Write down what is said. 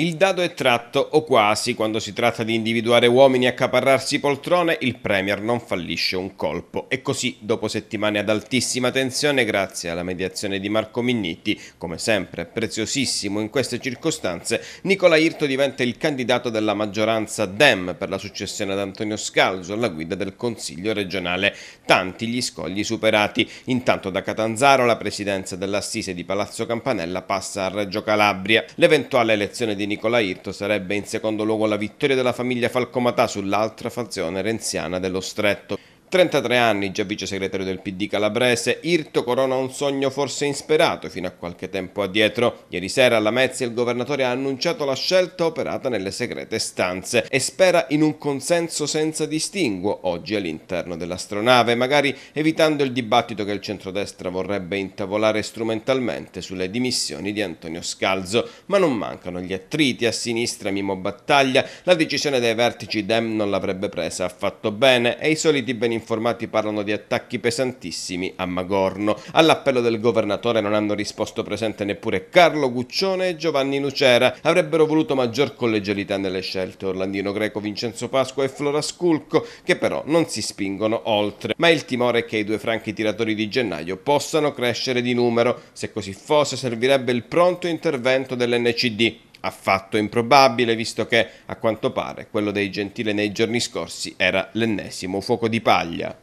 Il dado è tratto o quasi quando si tratta di individuare uomini e accaparrarsi poltrone, il Premier non fallisce un colpo e così dopo settimane ad altissima tensione grazie alla mediazione di Marco Minniti, come sempre preziosissimo in queste circostanze, Nicola Irto diventa il candidato della maggioranza Dem per la successione ad Antonio Scalzo alla guida del Consiglio regionale. Tanti gli scogli superati. Intanto da Catanzaro la presidenza dell'Assise di Palazzo Campanella passa a Reggio Calabria. L'eventuale elezione di Nicola Irto sarebbe in secondo luogo la vittoria della famiglia Falcomatà sull'altra fazione renziana dello Stretto. 33 anni, già vice segretario del PD calabrese, Irto corona un sogno forse insperato fino a qualche tempo addietro. Ieri sera alla Mezzi il governatore ha annunciato la scelta operata nelle segrete stanze e spera in un consenso senza distinguo oggi all'interno dell'astronave, magari evitando il dibattito che il centrodestra vorrebbe intavolare strumentalmente sulle dimissioni di Antonio Scalzo. Ma non mancano gli attriti, a sinistra Mimo Battaglia, la decisione dei vertici Dem non l'avrebbe presa affatto bene e i soliti beneficiari informati parlano di attacchi pesantissimi a Magorno. All'appello del governatore non hanno risposto presente neppure Carlo Guccione e Giovanni Nucera. Avrebbero voluto maggior collegialità nelle scelte Orlandino Greco, Vincenzo Pasqua e Flora Sculco, che però non si spingono oltre. Ma il timore è che i due franchi tiratori di gennaio possano crescere di numero. Se così fosse servirebbe il pronto intervento dell'NCD. Affatto improbabile, visto che, a quanto pare, quello dei Gentile nei giorni scorsi era l'ennesimo fuoco di paglia.